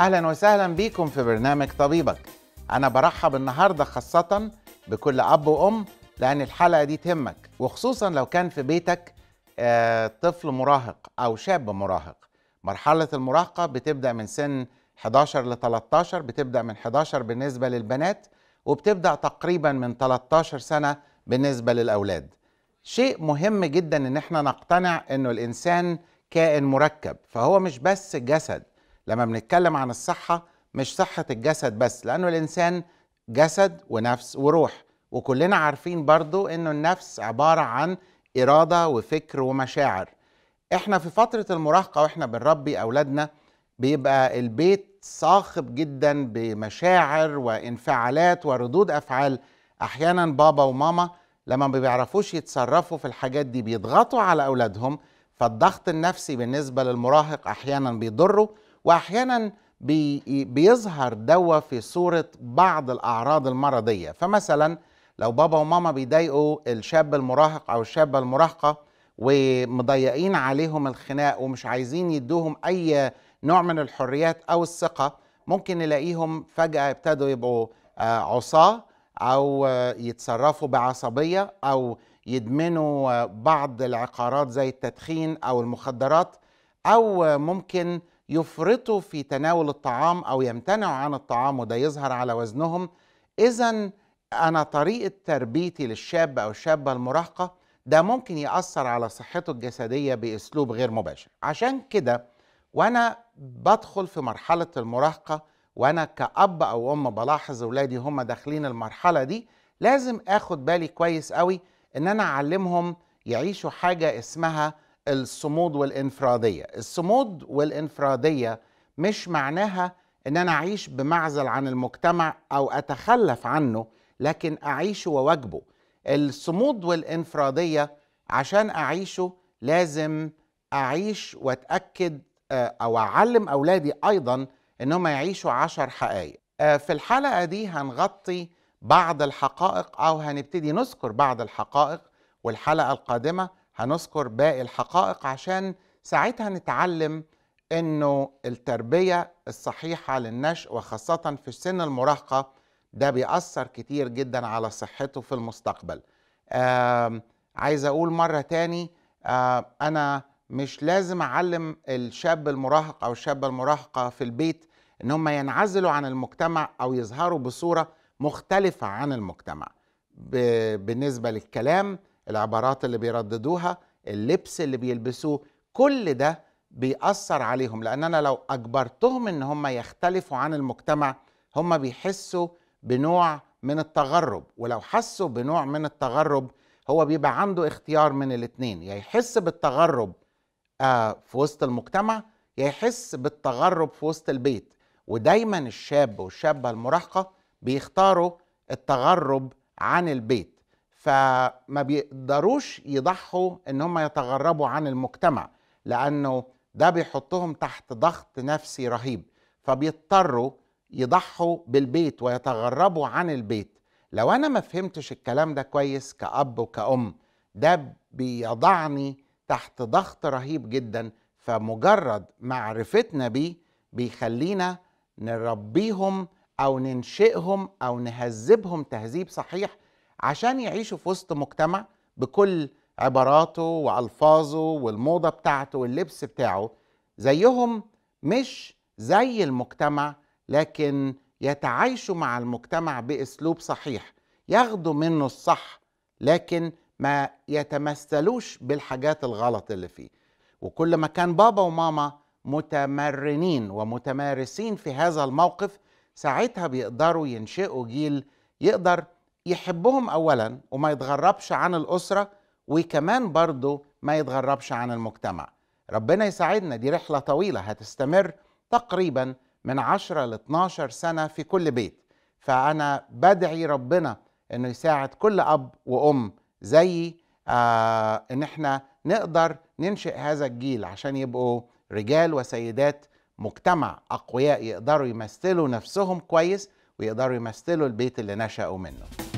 اهلا وسهلا بيكم في برنامج طبيبك انا برحب النهارده خاصه بكل اب وام لان الحلقه دي تهمك وخصوصا لو كان في بيتك آه، طفل مراهق او شاب مراهق مرحله المراهقه بتبدا من سن 11 ل 13 بتبدا من 11 بالنسبه للبنات وبتبدا تقريبا من 13 سنه بالنسبه للاولاد شيء مهم جدا ان احنا نقتنع انه الانسان كائن مركب فهو مش بس جسد لما بنتكلم عن الصحة مش صحة الجسد بس لأنه الإنسان جسد ونفس وروح وكلنا عارفين برضو أنه النفس عبارة عن إرادة وفكر ومشاعر إحنا في فترة المراهقة وإحنا بنربي أولادنا بيبقى البيت صاخب جدا بمشاعر وانفعالات وردود أفعال أحيانا بابا وماما لما ما بيعرفوش يتصرفوا في الحاجات دي بيضغطوا على أولادهم فالضغط النفسي بالنسبة للمراهق أحيانا بيضره واحيانا بيظهر دوا في صورة بعض الأعراض المرضية فمثلا لو بابا وماما بيضايقوا الشاب المراهق أو الشابة المراهقة ومضيقين عليهم الخناق ومش عايزين يدوهم أي نوع من الحريات أو الثقة ممكن نلاقيهم فجأة ابتدوا يبقوا آه، عصاة أو آه، يتصرفوا بعصبية أو يدمنوا آه، بعض العقارات زي التدخين أو المخدرات أو ممكن يفرطوا في تناول الطعام او يمتنعوا عن الطعام وده يظهر على وزنهم اذا انا طريقه تربيتي للشاب او الشابه المراهقه ده ممكن ياثر على صحته الجسديه باسلوب غير مباشر عشان كده وانا بدخل في مرحله المراهقه وانا كاب او ام بلاحظ اولادي هم داخلين المرحله دي لازم اخد بالي كويس قوي ان انا اعلمهم يعيشوا حاجه اسمها الصمود والانفراديه الصمود والانفراديه مش معناها ان انا اعيش بمعزل عن المجتمع او اتخلف عنه لكن اعيشه وواجبه الصمود والانفراديه عشان اعيشه لازم اعيش واتاكد آه، او اعلم اولادي ايضا انهم يعيشوا عشر حقائق آه، في الحلقه دي هنغطي بعض الحقائق او هنبتدي نذكر بعض الحقائق والحلقه القادمه هنذكر باقي الحقائق عشان ساعتها نتعلم انه التربيه الصحيحه للنشء وخاصه في سن المراهقه ده بيأثر كتير جدا على صحته في المستقبل عايز اقول مره تاني انا مش لازم اعلم الشاب المراهق او الشابه المراهقه في البيت ان هم ينعزلوا عن المجتمع او يظهروا بصوره مختلفه عن المجتمع بالنسبه للكلام العبارات اللي بيرددوها اللبس اللي بيلبسوه كل ده بيأثر عليهم لأن أنا لو أجبرتهم إن هم يختلفوا عن المجتمع هم بيحسوا بنوع من التغرب ولو حسوا بنوع من التغرب هو بيبقى عنده اختيار من الاتنين يا يحس بالتغرب آه، في وسط المجتمع يا يحس بالتغرب في وسط البيت ودايما الشاب والشابة المراهقة بيختاروا التغرب عن البيت فما بيقدروش يضحوا ان هم يتغربوا عن المجتمع لانه ده بيحطهم تحت ضغط نفسي رهيب فبيضطروا يضحوا بالبيت ويتغربوا عن البيت لو انا ما فهمتش الكلام ده كويس كأب وكأم ده بيضعني تحت ضغط رهيب جدا فمجرد معرفتنا بيه بيخلينا نربيهم او ننشئهم او نهذبهم تهذيب صحيح عشان يعيشوا في وسط مجتمع بكل عباراته والفاظه والموضه بتاعته واللبس بتاعه زيهم مش زي المجتمع لكن يتعايشوا مع المجتمع باسلوب صحيح ياخدوا منه الصح لكن ما يتمثلوش بالحاجات الغلط اللي فيه وكل ما كان بابا وماما متمرنين ومتمارسين في هذا الموقف ساعتها بيقدروا ينشئوا جيل يقدر يحبهم أولا وما يتغربش عن الأسرة وكمان برضه ما يتغربش عن المجتمع ربنا يساعدنا دي رحلة طويلة هتستمر تقريبا من 10 ل 12 سنة في كل بيت فأنا بدعي ربنا أنه يساعد كل أب وأم زيي آه أن احنا نقدر ننشئ هذا الجيل عشان يبقوا رجال وسيدات مجتمع أقوياء يقدروا يمثلوا نفسهم كويس ويقدروا يمثلوا البيت اللي نشأوا منه